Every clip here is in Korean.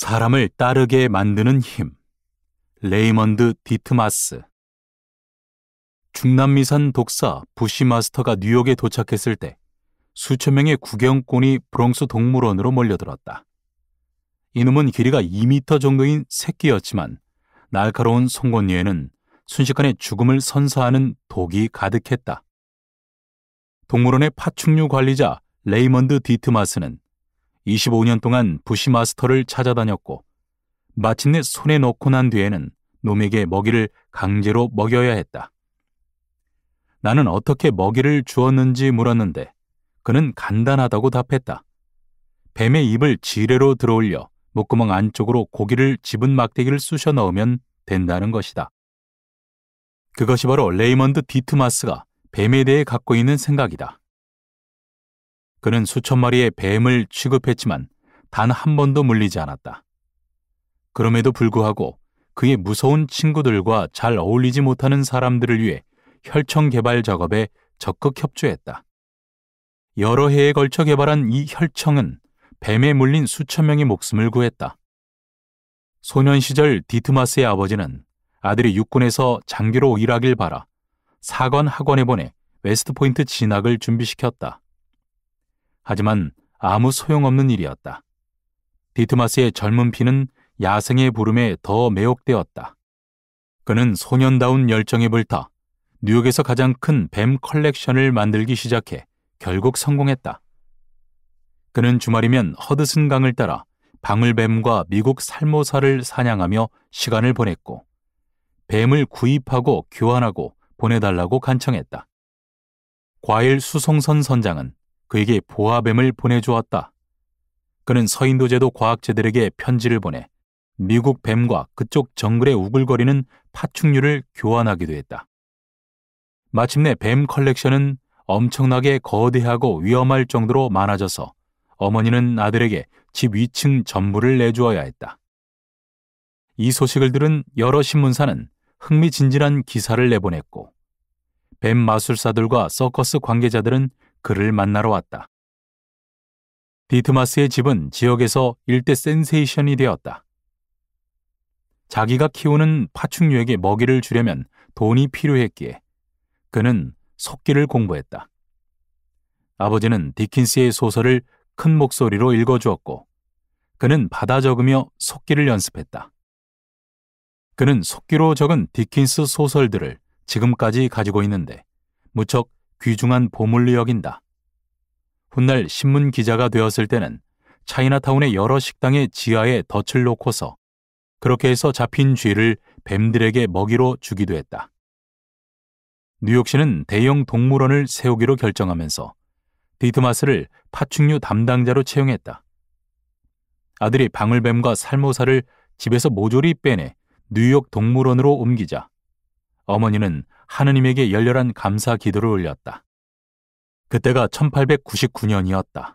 사람을 따르게 만드는 힘. 레이먼드 디트마스. 중남미산 독사 부시마스터가 뉴욕에 도착했을 때 수천 명의 구경꾼이 브롱스 동물원으로 몰려들었다. 이놈은 길이가 2미터 정도인 새끼였지만 날카로운 송곳니에는 순식간에 죽음을 선사하는 독이 가득했다. 동물원의 파충류 관리자 레이먼드 디트마스는 25년 동안 부시 마스터를 찾아다녔고 마침내 손에 넣고 난 뒤에는 놈에게 먹이를 강제로 먹여야 했다. 나는 어떻게 먹이를 주었는지 물었는데 그는 간단하다고 답했다. 뱀의 입을 지뢰로 들어올려 목구멍 안쪽으로 고기를 집은 막대기를 쑤셔 넣으면 된다는 것이다. 그것이 바로 레이먼드 디트마스가 뱀에 대해 갖고 있는 생각이다. 그는 수천 마리의 뱀을 취급했지만 단 한 번도 물리지 않았다. 그럼에도 불구하고 그의 무서운 친구들과 잘 어울리지 못하는 사람들을 위해 혈청 개발 작업에 적극 협조했다. 여러 해에 걸쳐 개발한 이 혈청은 뱀에 물린 수천 명의 목숨을 구했다. 소년 시절 디트마스의 아버지는 아들이 육군에서 장교로 일하길 바라 사관 학원에 보내 웨스트포인트 진학을 준비시켰다. 하지만 아무 소용없는 일이었다. 디트마스의 젊은 피는 야생의 부름에더 매혹되었다. 그는 소년다운 열정에 불타 뉴욕에서 가장 큰 뱀 컬렉션을 만들기 시작해 결국 성공했다. 그는 주말이면 허드슨 강을 따라 방울뱀과 미국 살모사를 사냥하며 시간을 보냈고 뱀을 구입하고 교환하고 보내달라고 간청했다. 과일 수송선 선장은 그에게 보아뱀을 보내주었다. 그는 서인도제도 과학자들에게 편지를 보내 미국 뱀과 그쪽 정글에 우글거리는 파충류를 교환하기도 했다. 마침내 뱀 컬렉션은 엄청나게 거대하고 위험할 정도로 많아져서 어머니는 아들에게 집위층 전부를 내주어야 했다. 이 소식을 들은 여러 신문사는 흥미진진한 기사를 내보냈고 뱀 마술사들과 서커스 관계자들은 그를 만나러 왔다. 디트마스의 집은 지역에서 일대 센세이션이 되었다. 자기가 키우는 파충류에게 먹이를 주려면 돈이 필요했기에 그는 속기를 공부했다. 아버지는 디킨스의 소설을 큰 목소리로 읽어주었고 그는 받아 적으며 속기를 연습했다. 그는 속기로 적은 디킨스 소설들을 지금까지 가지고 있는데 무척 귀중한 보물로 여긴다. 훗날 신문 기자가 되었을 때는 차이나타운의 여러 식당의 지하에 덫을 놓고서 그렇게 해서 잡힌 쥐를 뱀들에게 먹이로 주기도 했다. 뉴욕시는 대형 동물원을 세우기로 결정하면서 디트마스를 파충류 담당자로 채용했다. 아들이 방울뱀과 살모사를 집에서 모조리 빼내 뉴욕 동물원으로 옮기자 어머니는 하느님에게 열렬한 감사 기도를 올렸다. 그때가 1899년이었다.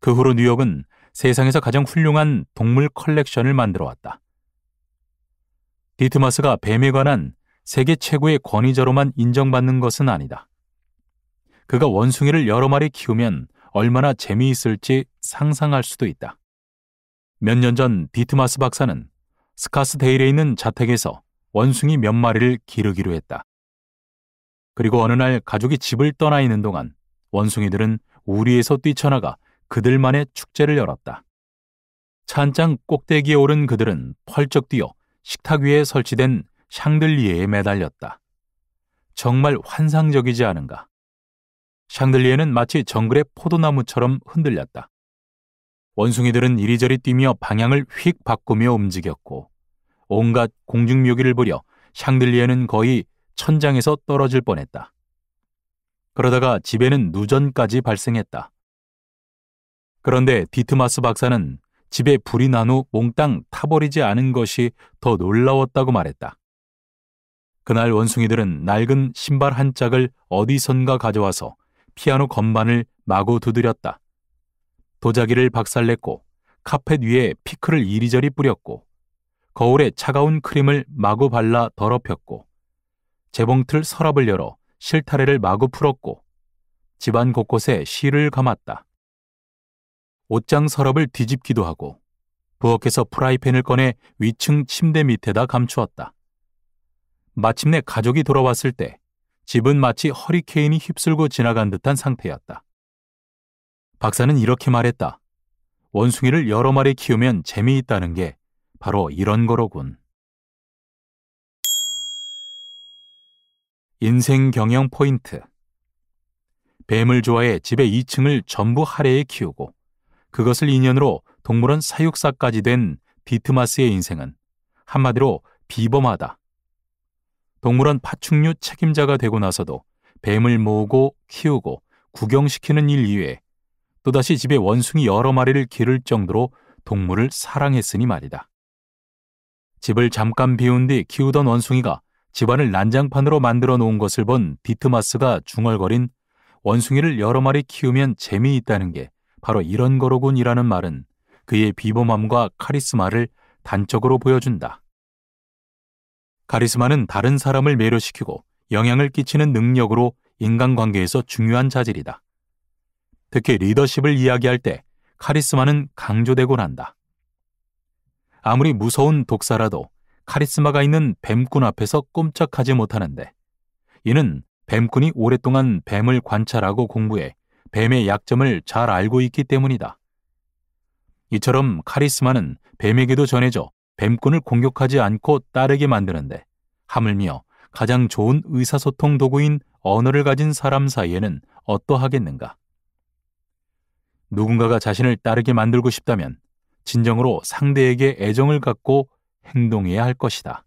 그 후로 뉴욕은 세상에서 가장 훌륭한 동물 컬렉션을 만들어 왔다. 디트마스가 뱀에 관한 세계 최고의 권위자로만 인정받는 것은 아니다. 그가 원숭이를 여러 마리 키우면 얼마나 재미있을지 상상할 수도 있다. 몇 년 전 디트마스 박사는 스카스데일에 있는 자택에서 원숭이 몇 마리를 기르기로 했다. 그리고 어느 날 가족이 집을 떠나 있는 동안 원숭이들은 우리에서 뛰쳐나가 그들만의 축제를 열었다. 찬장 꼭대기에 오른 그들은 펄쩍 뛰어 식탁 위에 설치된 샹들리에에 매달렸다. 정말 환상적이지 않은가. 샹들리에는 마치 정글의 포도나무처럼 흔들렸다. 원숭이들은 이리저리 뛰며 방향을 휙 바꾸며 움직였고 온갖 공중묘기를 부려 샹들리에는 거의 천장에서 떨어질 뻔했다. 그러다가 집에는 누전까지 발생했다. 그런데 디트마스 박사는 집에 불이 난 후 몽땅 타버리지 않은 것이 더 놀라웠다고 말했다. 그날 원숭이들은 낡은 신발 한 짝을 어디선가 가져와서 피아노 건반을 마구 두드렸다. 도자기를 박살냈고 카펫 위에 피크를 이리저리 뿌렸고 거울에 차가운 크림을 마구 발라 더럽혔고 재봉틀 서랍을 열어 실타래를 마구 풀었고 집안 곳곳에 실을 감았다. 옷장 서랍을 뒤집기도 하고 부엌에서 프라이팬을 꺼내 위층 침대 밑에다 감추었다. 마침내 가족이 돌아왔을 때 집은 마치 허리케인이 휩쓸고 지나간 듯한 상태였다. 박사는 이렇게 말했다. 원숭이를 여러 마리 키우면 재미있다는 게 바로 이런 거로군. 인생 경영 포인트. 뱀을 좋아해 집의 2층을 전부 하레에 키우고 그것을 인연으로 동물원 사육사까지 된 디트마스의 인생은 한마디로 비범하다. 동물원 파충류 책임자가 되고 나서도 뱀을 모으고 키우고 구경시키는 일 이외에 또다시 집에 원숭이 여러 마리를 기를 정도로 동물을 사랑했으니 말이다. 집을 잠깐 비운 뒤 키우던 원숭이가 집안을 난장판으로 만들어 놓은 것을 본 디트마스가 중얼거린 원숭이를 여러 마리 키우면 재미있다는 게 바로 이런 거로군이라는 말은 그의 비범함과 카리스마를 단적으로 보여준다. 카리스마는 다른 사람을 매료시키고 영향을 끼치는 능력으로 인간관계에서 중요한 자질이다. 특히 리더십을 이야기할 때 카리스마는 강조되곤 한다. 아무리 무서운 독사라도 카리스마가 있는 뱀꾼 앞에서 꼼짝하지 못하는데 이는 뱀꾼이 오랫동안 뱀을 관찰하고 공부해 뱀의 약점을 잘 알고 있기 때문이다. 이처럼 카리스마는 뱀에게도 전해져 뱀꾼을 공격하지 않고 따르게 만드는데 하물며 가장 좋은 의사소통 도구인 언어를 가진 사람 사이에는 어떠하겠는가? 누군가가 자신을 따르게 만들고 싶다면 진정으로 상대에게 애정을 갖고 행동해야 할 것이다.